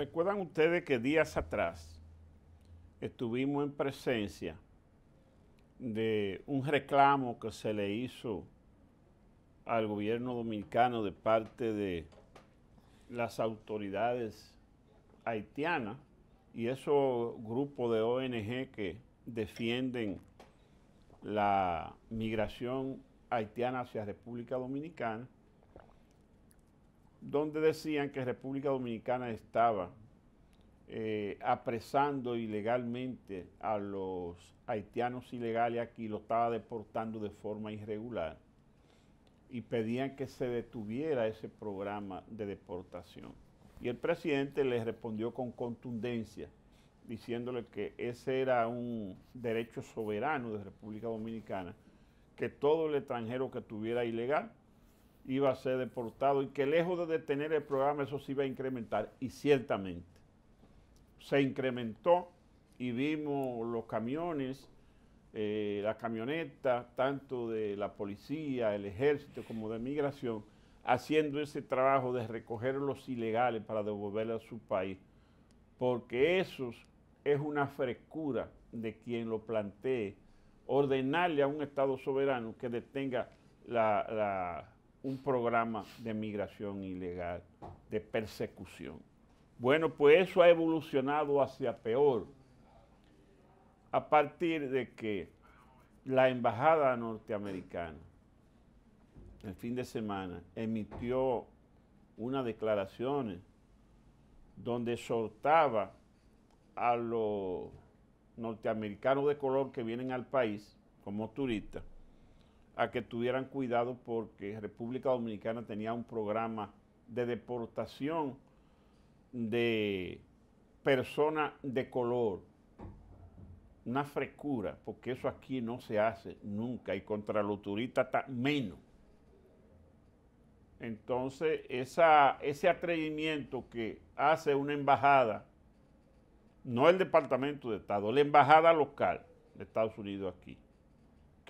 Recuerdan ustedes que días atrás estuvimos en presencia de un reclamo que se le hizo al gobierno dominicano de parte de las autoridades haitianas y esos grupos de ONG que defienden la migración haitiana hacia República Dominicana donde decían que República Dominicana estaba eh, apresando ilegalmente a los haitianos ilegales aquí, lo estaba deportando de forma irregular y pedían que se detuviera ese programa de deportación. Y el presidente les respondió con contundencia, diciéndole que ese era un derecho soberano de República Dominicana, que todo el extranjero que tuviera ilegal iba a ser deportado y que lejos de detener el programa eso se iba a incrementar. Y ciertamente se incrementó y vimos los camiones, la eh, las camionetas, tanto de la policía, el ejército como de migración, haciendo ese trabajo de recoger los ilegales para devolverlos a su país. Porque eso es una frescura de quien lo plantee, ordenarle a un Estado soberano que detenga la, un programa de migración ilegal, de persecución. Bueno, pues eso ha evolucionado hacia peor a partir de que la embajada norteamericana el fin de semana emitió unas declaraciones donde soltaba a los norteamericanos de color que vienen al país como turistas a que tuvieran cuidado porque República Dominicana tenía un programa de deportación de personas de color, una frescura, porque eso aquí no se hace nunca y contra los turistas menos. Entonces, ese atrevimiento que hace una embajada, no el Departamento de Estado, la embajada local de Estados Unidos aquí,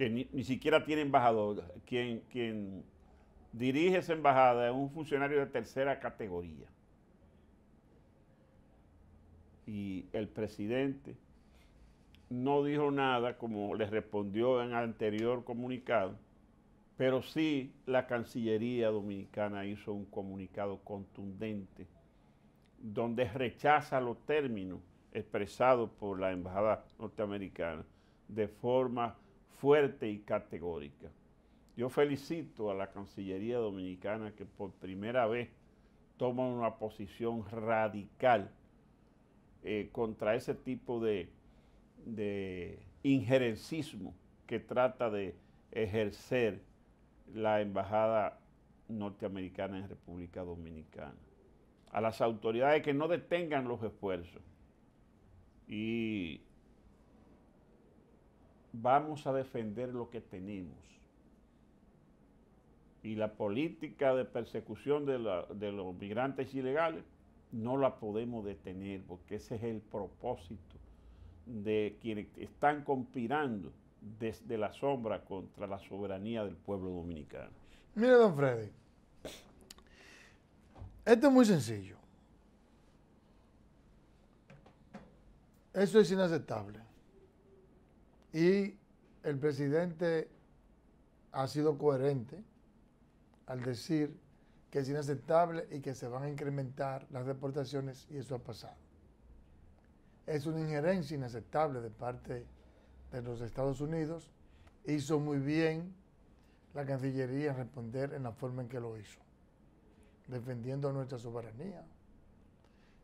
que ni, siquiera tiene embajador. Quien, quien dirige esa embajada es un funcionario de tercera categoría. Y el presidente no dijo nada, como le respondió en el anterior comunicado, pero sí la Cancillería Dominicana hizo un comunicado contundente donde rechaza los términos expresados por la Embajada Norteamericana de forma fuerte y categórica. Yo felicito a la Cancillería Dominicana que por primera vez toma una posición radical eh, contra ese tipo de, de injerencismo que trata de ejercer la Embajada Norteamericana en República Dominicana. A las autoridades que no detengan los esfuerzos y vamos a defender lo que tenemos. Y la política de persecución de, los migrantes ilegales no la podemos detener porque ese es el propósito de quienes están conspirando desde la sombra contra la soberanía del pueblo dominicano. Mire, don Freddy, esto es muy sencillo. Eso es inaceptable. Y el presidente ha sido coherente al decir que es inaceptable y que se van a incrementar las deportaciones y eso ha pasado. Es una injerencia inaceptable de parte de los Estados Unidos. Hizo muy bien la Cancillería responder en la forma en que lo hizo, defendiendo nuestra soberanía.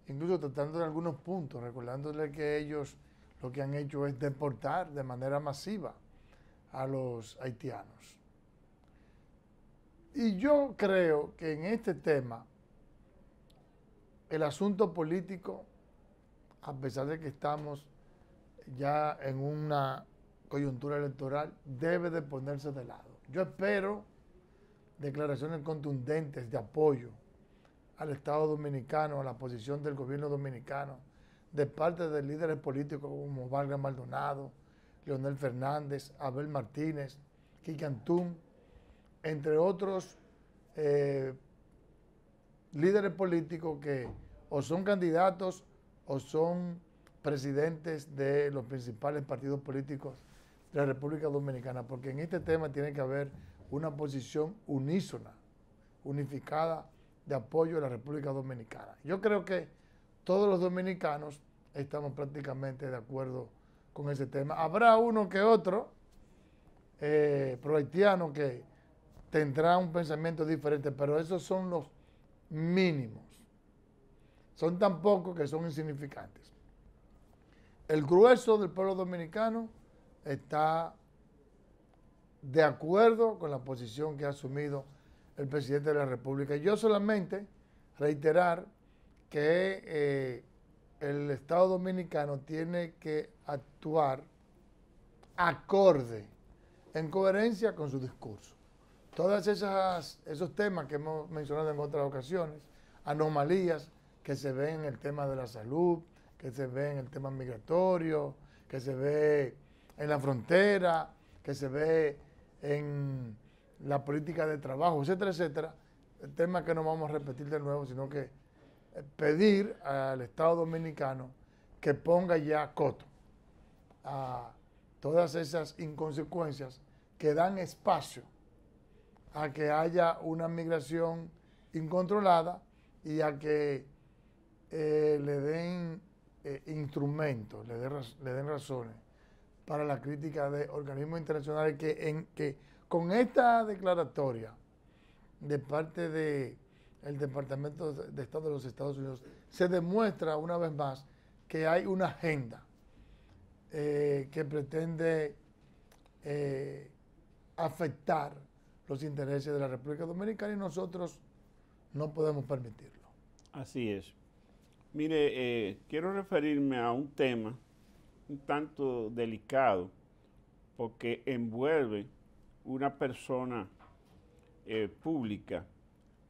Incluso tratando de algunos puntos, recordándole que ellos lo que han hecho es deportar de manera masiva a los haitianos. Y yo creo que en este tema, el asunto político, a pesar de que estamos ya en una coyuntura electoral, debe de ponerse de lado. Yo espero declaraciones contundentes de apoyo al Estado dominicano, a la posición del gobierno dominicano, de parte de líderes políticos como Vargas Maldonado, Leonel Fernández, Abel Martínez, Kiki Antún, entre otros eh, líderes políticos que o son candidatos o son presidentes de los principales partidos políticos de la República Dominicana, porque en este tema tiene que haber una posición unísona, unificada de apoyo a la República Dominicana. Yo creo que todos los dominicanos estamos prácticamente de acuerdo con ese tema. Habrá uno que otro eh, prohaitiano que tendrá un pensamiento diferente, pero esos son los mínimos. Son tan pocos que son insignificantes. El grueso del pueblo dominicano está de acuerdo con la posición que ha asumido el presidente de la República. Yo solamente reiterar que eh, el Estado Dominicano tiene que actuar acorde, en coherencia con su discurso. Todos esos temas que hemos mencionado en otras ocasiones, anomalías que se ven en el tema de la salud, que se ven en el tema migratorio, que se ve en la frontera, que se ve en la política de trabajo, etcétera, etcétera, el tema que no vamos a repetir de nuevo, sino que eh, pedir al Estado Dominicano que ponga ya coto a todas esas inconsecuencias que dan espacio a que haya una migración incontrolada y a que eh, le den eh, instrumentos, le, den razones para la crítica de organismos internacionales que, en, que con esta declaratoria de parte de el Departamento de Estado de los Estados Unidos, se demuestra una vez más que hay una agenda eh, que pretende eh, afectar los intereses de la República Dominicana y nosotros no podemos permitirlo. Así es. Mire, eh, quiero referirme a un tema un tanto delicado porque envuelve una persona pública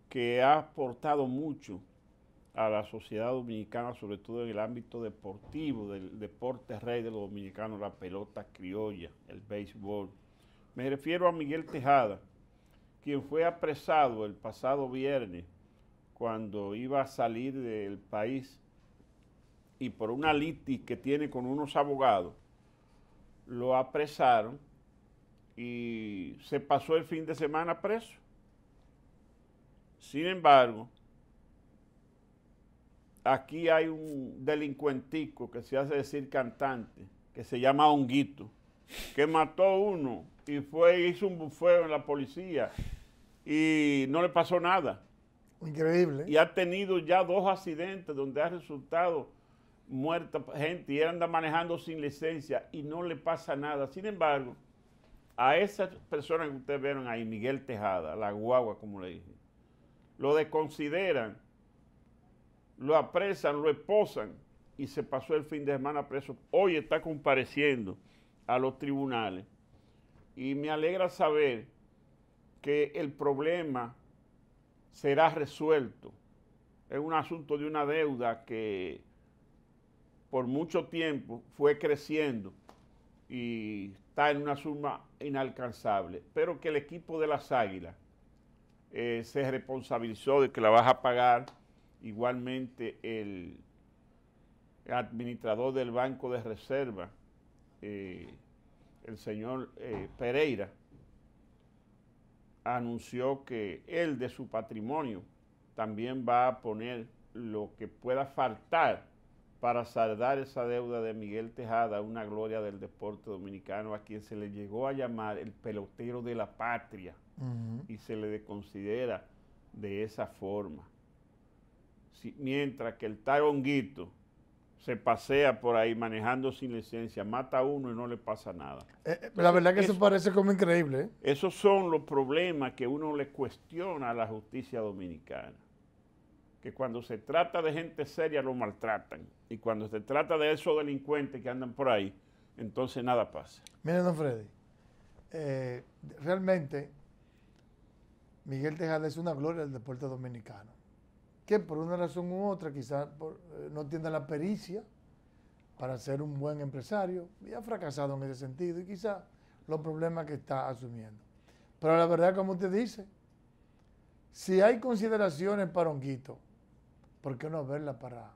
que ha aportado mucho a la sociedad dominicana, sobre todo en el ámbito deportivo, del deporte rey de los dominicanos, la pelota criolla, el béisbol. Me refiero a Miguel Tejada, quien fue apresado el pasado viernes cuando iba a salir del país y por una litis que tiene con unos abogados, lo apresaron y se pasó el fin de semana preso. Sin embargo, aquí hay un delincuentico que se hace decir cantante, que se llama Honguito, que mató uno y fue, hizo un bufeo en la policía y no le pasó nada. Increíble. Y ha tenido ya dos accidentes donde ha resultado muerta gente y él anda manejando sin licencia y no le pasa nada. Sin embargo, a esas personas que ustedes vieron ahí, Miguel Tejada, la guagua, como le dije, lo desconsideran, lo apresan, lo esposan y se pasó el fin de semana preso. Hoy está compareciendo a los tribunales. Y me alegra saber que el problema será resuelto. Es un asunto de una deuda que por mucho tiempo fue creciendo y está en una suma inalcanzable, pero que el equipo de las Águilas eh, se responsabilizó de que la vas a pagar. Igualmente el administrador del Banco de Reserva, eh, el señor eh, Pereira, anunció que él de su patrimonio también va a poner lo que pueda faltar para saldar esa deuda de Miguel Tejada, una gloria del deporte dominicano, a quien se le llegó a llamar el pelotero de la patria y se le considera de esa forma. mientras que el taronguito se pasea por ahí manejando sin licencia, mata a uno y no le pasa nada. Eh, eh, la verdad que eso, parece como increíble. ¿eh? Esos son los problemas que uno le cuestiona a la justicia dominicana. Que cuando se trata de gente seria lo maltratan. Y cuando se trata de esos delincuentes que andan por ahí, entonces nada pasa. Miren, don Freddy, realmente Miguel Tejada es una gloria del deporte dominicano, que por una razón u otra quizás eh, no tiene la pericia para ser un buen empresario y ha fracasado en ese sentido y quizás los problemas que está asumiendo. Pero la verdad, como usted dice, si hay consideraciones para Honguito, ¿por qué no verla para,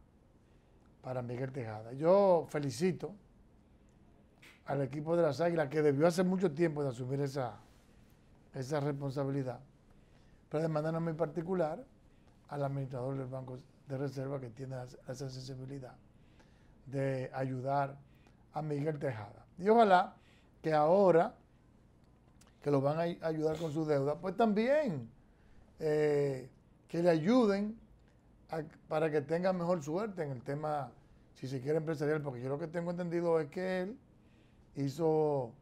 para Miguel Tejada? Yo felicito al equipo de las Águilas que debió hace mucho tiempo de asumir esa, esa responsabilidad pero de manera muy particular al administrador del Banco de Reserva que tiene esa sensibilidad de ayudar a Miguel Tejada. Y ojalá que ahora que lo van a ayudar con su deuda, pues también eh, que le ayuden para que tenga mejor suerte en el tema, si se quiere, empresarial, porque yo lo que tengo entendido es que él hizo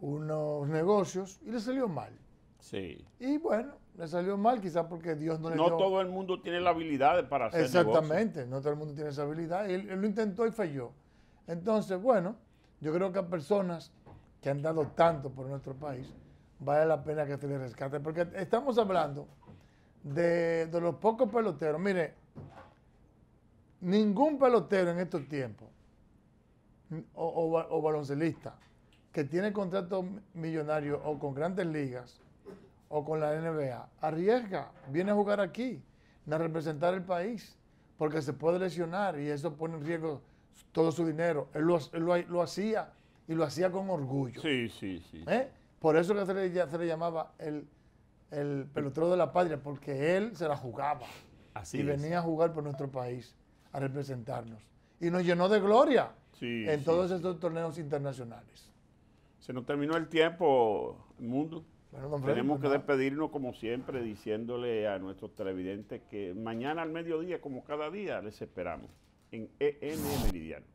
unos negocios y le salió mal. Sí. Y bueno, le salió mal, quizás porque Dios no le dio. No todo el mundo tiene la habilidad para hacer Exactamente, no todo el mundo tiene esa habilidad. Él, lo intentó y falló. Entonces, bueno, yo creo que a personas que han dado tanto por nuestro país, vale la pena que se les rescate. Porque estamos hablando de, los pocos peloteros. Mire, ningún pelotero en estos tiempos, o, o baloncelista, que tiene contrato millonario o con grandes ligas, o con la NBA. Arriesga, viene a jugar aquí, a representar el país, porque se puede lesionar y eso pone en riesgo todo su dinero. Él lo, lo, hacía y lo hacía con orgullo. Sí, sí, sí. ¿Eh? Por eso que se le, se le llamaba el, pelotero de la patria, porque él se la jugaba. Así y venía a jugar por nuestro país, a representarnos. Y nos llenó de gloria en todos estos torneos internacionales. Se nos terminó el tiempo, mundo. Tenemos pues que despedirnos como siempre diciéndole a nuestros televidentes que mañana al mediodía, como cada día, les esperamos en EN Meridiano.